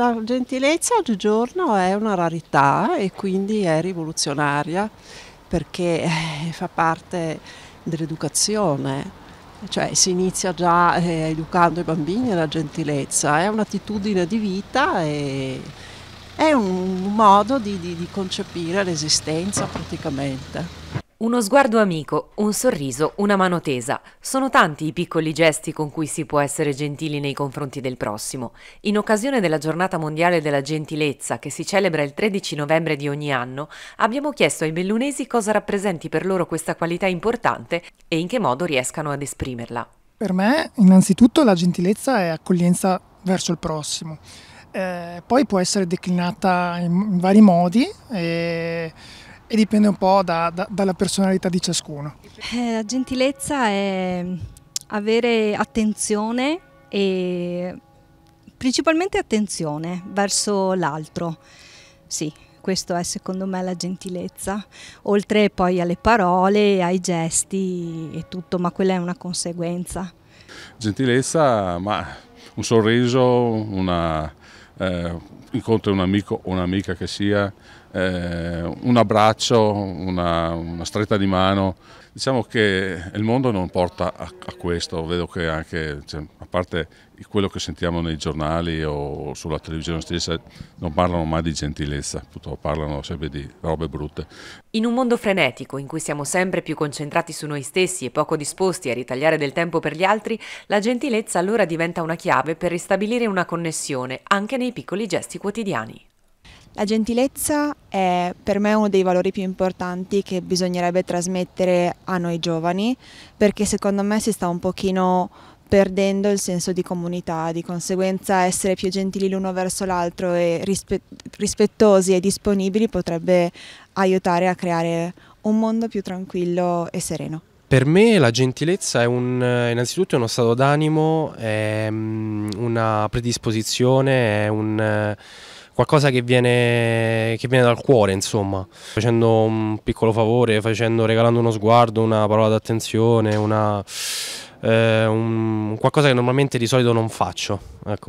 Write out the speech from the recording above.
La gentilezza oggigiorno è una rarità e quindi è rivoluzionaria perché eh, fa parte dell'educazione, cioè si inizia già eh, educando i bambini alla gentilezza, è un'attitudine di vita e è un modo di, di, di concepire l'esistenza praticamente. Uno sguardo amico, un sorriso, una mano tesa. Sono tanti i piccoli gesti con cui si può essere gentili nei confronti del prossimo. In occasione della Giornata Mondiale della Gentilezza, che si celebra il 13 novembre di ogni anno, abbiamo chiesto ai bellunesi cosa rappresenti per loro questa qualità importante e in che modo riescano ad esprimerla. Per me, innanzitutto, la gentilezza è accoglienza verso il prossimo. Eh, poi può essere declinata in vari modi. E eh, e dipende un po' da, da, dalla personalità di ciascuno. Eh, la gentilezza è avere attenzione e principalmente attenzione verso l'altro, sì. Questo è secondo me la gentilezza, oltre poi alle parole, ai gesti e tutto, ma quella è una conseguenza. Gentilezza, ma un sorriso, una, eh, incontri un amico o un'amica che sia, eh, un abbraccio, una, una, stretta di mano. Diciamo che il mondo non porta a, a questo, vedo che anche, cioè, a parte quello che sentiamo nei giornali o sulla televisione stessa non parlano mai di gentilezza, purtroppo parlano sempre di robe brutte. In un mondo frenetico in cui siamo sempre più concentrati su noi stessi e poco disposti a ritagliare del tempo per gli altri, la gentilezza allora diventa una chiave per ristabilire una connessione anche nei piccoli gesti quotidiani. La gentilezza è per me uno dei valori più importanti che bisognerebbe trasmettere a noi giovani perché secondo me si sta un pochino perdendo il senso di comunità, di conseguenza essere più gentili l'uno verso l'altro e rispe rispettosi e disponibili potrebbe aiutare a creare un mondo più tranquillo e sereno. Per me la gentilezza è un, innanzitutto uno stato d'animo, è mm, una predisposizione, è un, qualcosa che viene, che viene, dal cuore, insomma. Facendo un piccolo favore, facendo, regalando uno sguardo, una parola d'attenzione, una eh, un, qualcosa che normalmente di solito non faccio. Ecco.